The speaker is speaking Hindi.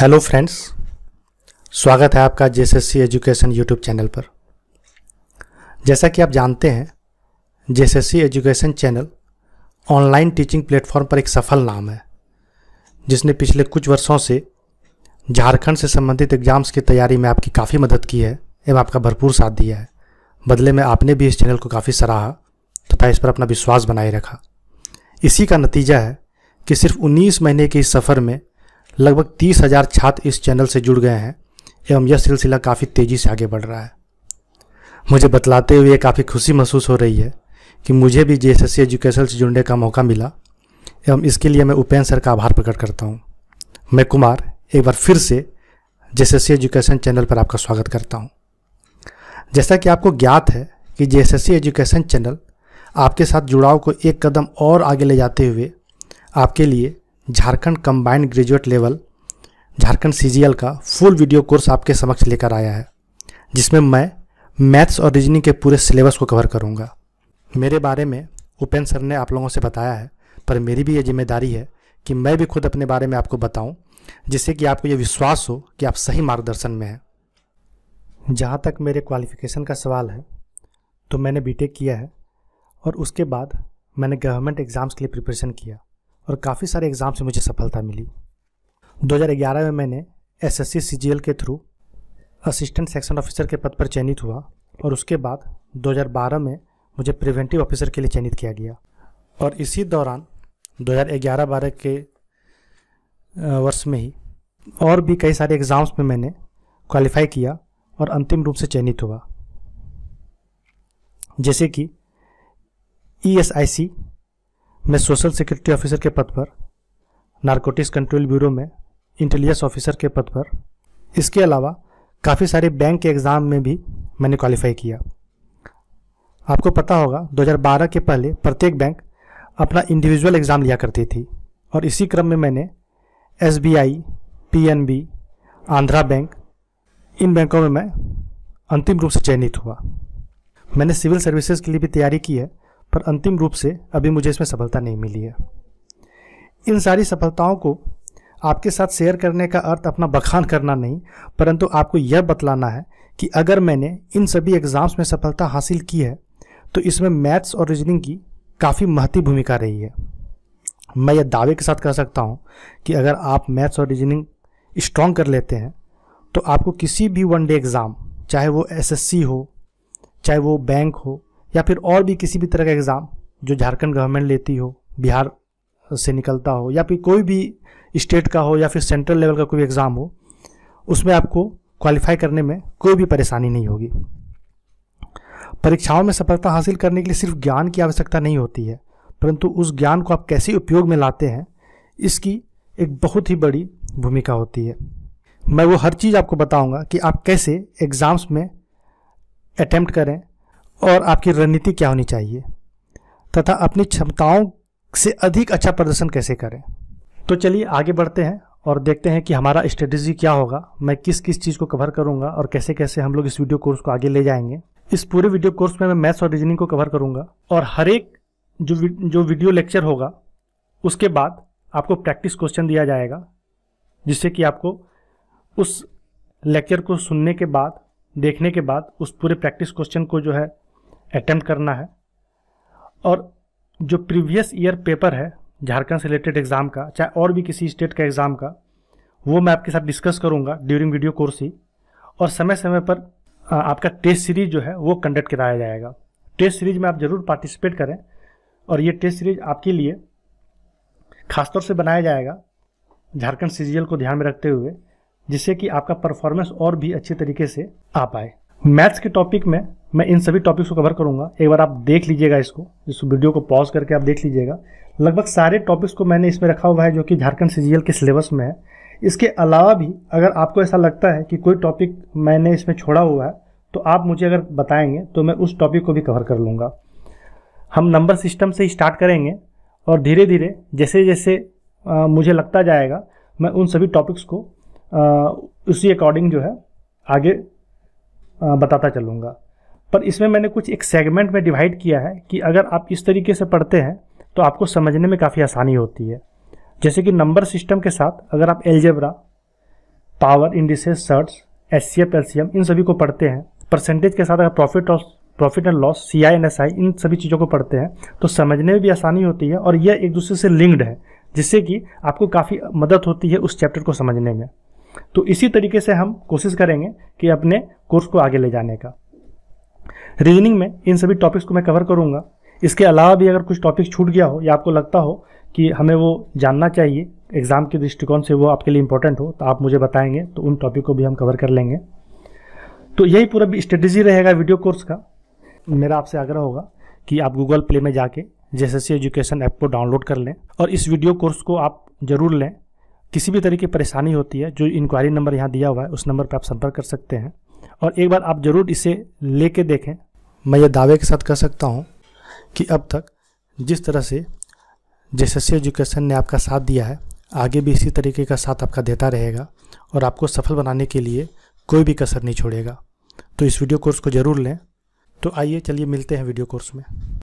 हेलो फ्रेंड्स स्वागत है आपका जेएसएससी एजुकेशन यूट्यूब चैनल पर जैसा कि आप जानते हैं JSSC education channel online teaching platform पर एक सफल नाम है जिसने पिछले कुछ वर्षों से झारखंड से संबंधित एग्ज़ाम्स की तैयारी में आपकी काफ़ी मदद की है एवं आपका भरपूर साथ दिया है बदले में आपने भी इस चैनल को काफ़ी सराहा तथा इस पर अपना विश्वास बनाए रखा इसी का नतीजा है कि सिर्फ 19 महीने के इस सफ़र में लगभग तीस हज़ार छात्र इस चैनल से जुड़ गए हैं एवं यह सिलसिला काफ़ी तेज़ी से आगे बढ़ रहा है मुझे बतलाते हुए काफ़ी खुशी महसूस हो रही है कि मुझे भी जे एस एजुकेशन से जुड़ने का मौका मिला एवं इसके लिए मैं उपेन्द्र सर का आभार प्रकट करता हूँ मैं कुमार एक बार फिर से जे एजुकेशन चैनल पर आपका स्वागत करता हूँ जैसा कि आपको ज्ञात है कि जे एजुकेशन चैनल आपके साथ जुड़ाव को एक कदम और आगे ले जाते हुए आपके लिए Jharkhand combined graduate level Jharkhand CGL का फुल वीडियो कोर्स आपके समक्ष लेकर आया है जिसमें मैं मैथ्स और रीजनिंग के पूरे सिलेबस को कवर करूँगा मेरे बारे में उपेन सर ने आप लोगों से बताया है पर मेरी भी ये जिम्मेदारी है कि मैं भी खुद अपने बारे में आपको बताऊं जिससे कि आपको ये विश्वास हो कि आप सही मार्गदर्शन में हैं जहाँ तक मेरे क्वालिफ़िकेशन का सवाल है तो मैंने बीटेक किया है और उसके बाद मैंने गवर्नमेंट एग्ज़ाम्स के लिए प्रिपरेशन किया और काफ़ी सारे एग्ज़ाम से मुझे सफलता मिली 2011 में मैंने एस सीजीएल के थ्रू असिस्टेंट सेक्शन ऑफिसर के पद पर चयनित हुआ और उसके बाद 2012 में मुझे प्रिवेंटिव ऑफिसर के लिए चयनित किया गया और इसी दौरान 2011-12 के वर्ष में ही और भी कई सारे एग्ज़ाम्स में मैंने क्वालिफाई किया और अंतिम रूप से चयनित हुआ जैसे कि ई एस आई सी मैं सोशल सिक्योरिटी ऑफिसर के पद पर नारकोटिक्स कंट्रोल ब्यूरो में इंटेलिजेंस ऑफिसर के पद पर इसके अलावा काफ़ी सारे बैंक के एग्ज़ाम में भी मैंने क्वालिफाई किया आपको पता होगा 2012 के पहले प्रत्येक बैंक अपना इंडिविजुअल एग्ज़ाम लिया करती थी और इसी क्रम में मैंने S B I P N B Andhra bank इन बैंकों में मैं अंतिम रूप से चयनित हुआ मैंने सिविल सर्विसेज के लिए भी तैयारी की है पर अंतिम रूप से अभी मुझे इसमें सफलता नहीं मिली है इन सारी सफलताओं को आपके साथ शेयर करने का अर्थ अपना बखान करना नहीं परंतु आपको यह बतलाना है कि अगर मैंने इन सभी एग्ज़ाम्स में सफलता हासिल की है तो इसमें मैथ्स और रीजनिंग की काफ़ी महती भूमिका रही है मैं यह दावे के साथ कह सकता हूँ कि अगर आप मैथ्स और रीजनिंग स्ट्रॉन्ग कर लेते हैं तो आपको किसी भी वन डे एग्ज़ाम चाहे वो एसएससी हो चाहे वो बैंक हो या फिर और भी किसी भी तरह का एग्ज़ाम जो झारखंड गवर्नमेंट लेती हो बिहार से निकलता हो या फिर कोई भी स्टेट का हो या फिर सेंट्रल लेवल का कोई एग्ज़ाम हो उसमें आपको क्वालिफाई करने में कोई भी परेशानी नहीं होगी परीक्षाओं में सफलता हासिल करने के लिए सिर्फ ज्ञान की आवश्यकता नहीं होती है परंतु उस ज्ञान को आप कैसे उपयोग में लाते हैं इसकी एक बहुत ही बड़ी भूमिका होती है मैं वो हर चीज़ आपको बताऊंगा कि आप कैसे एग्ज़ाम्स में अटैम्प्ट करें और आपकी रणनीति क्या होनी चाहिए तथा अपनी क्षमताओं से अधिक अच्छा प्रदर्शन कैसे करें तो चलिए आगे बढ़ते हैं और देखते हैं कि हमारा स्ट्रेटजी क्या होगा मैं किस किस चीज़ को कवर करूंगा और कैसे कैसे हम लोग इस वीडियो कोर्स को आगे ले जाएंगे इस पूरे वीडियो कोर्स में मैं मैथ्स और रीजनिंग को कवर करूंगा और हर एक जो जो वीडियो लेक्चर होगा उसके बाद आपको प्रैक्टिस क्वेश्चन दिया जाएगा जिससे कि आपको उस लेक्चर को सुनने के बाद देखने के बाद उस पूरे प्रैक्टिस क्वेश्चन को जो है अटैम्प्ट करना है और जो प्रीवियस ईयर पेपर है झारखंड से रिलेटेड एग्ज़ाम का चाहे और भी किसी स्टेट का एग्ज़ाम का वो मैं आपके साथ डिस्कस करूँगा ड्यूरिंग वीडियो कोर्स ही और समय समय पर आपका टेस्ट सीरीज जो है वो कंडक्ट कराया जाएगा टेस्ट सीरीज में आप ज़रूर पार्टिसिपेट करें और ये टेस्ट सीरीज आपके लिए खासतौर से बनाया जाएगा झारखंड सीजीएल को ध्यान में रखते हुए जिससे कि आपका परफॉर्मेंस और भी अच्छे तरीके से आ पाए मैथ्स के टॉपिक में मैं इन सभी टॉपिक्स को कवर करूंगा एक बार आप देख लीजिएगा इसको इस वीडियो को पॉज करके आप देख लीजिएगा लगभग सारे टॉपिक्स को मैंने इसमें रखा हुआ है जो कि झारखंड सीजीएल के सिलेबस में है इसके अलावा भी अगर आपको ऐसा लगता है कि कोई टॉपिक मैंने इसमें छोड़ा हुआ है तो आप मुझे अगर बताएंगे तो मैं उस टॉपिक को भी कवर कर लूँगा हम नंबर सिस्टम से स्टार्ट करेंगे और धीरे धीरे जैसे जैसे आ, मुझे लगता जाएगा मैं उन सभी टॉपिक्स को आ, उसी अकॉर्डिंग जो है आगे बताता चलूँगा पर इसमें मैंने कुछ एक सेगमेंट में डिवाइड किया है कि अगर आप इस तरीके से पढ़ते हैं तो आपको समझने में काफ़ी आसानी होती है जैसे कि नंबर सिस्टम के साथ अगर आप algebra power indices surds S C F L C M इन सभी को पढ़ते हैं परसेंटेज के साथ अगर प्रॉफिट और profit and loss C I and S I इन सभी चीज़ों को पढ़ते हैं तो समझने में भी आसानी होती है और यह एक दूसरे से लिंक्ड है जिससे कि आपको काफ़ी मदद होती है उस चैप्टर को समझने में तो इसी तरीके से हम कोशिश करेंगे कि अपने कोर्स को आगे ले जाने का रीजनिंग में इन सभी टॉपिक्स को मैं कवर करूँगा इसके अलावा भी अगर कुछ टॉपिक छूट गया हो या आपको लगता हो कि हमें वो जानना चाहिए एग्ज़ाम के दृष्टिकोण से वो आपके लिए इंपॉर्टेंट हो तो आप मुझे बताएंगे तो उन टॉपिक को भी हम कवर कर लेंगे तो यही पूरा स्ट्रेटेजी रहेगा वीडियो कोर्स का मेरा आपसे आग्रह होगा कि आप गूगल प्ले में जाके जे एजुकेशन ऐप को डाउनलोड कर लें और इस वीडियो कोर्स को आप ज़रूर लें किसी भी तरह की परेशानी होती है जो इंक्वायरी नंबर यहाँ दिया हुआ है उस नंबर पर आप संपर्क कर सकते हैं और एक बार आप ज़रूर इसे ले कर देखें मैं ये दावे के साथ कह सकता हूँ कि अब तक जिस तरह से जेससी एजुकेशन ने आपका साथ दिया है आगे भी इसी तरीके का साथ आपका देता रहेगा और आपको सफल बनाने के लिए कोई भी कसर नहीं छोड़ेगा तो इस वीडियो कोर्स को ज़रूर लें तो आइए चलिए मिलते हैं वीडियो कोर्स में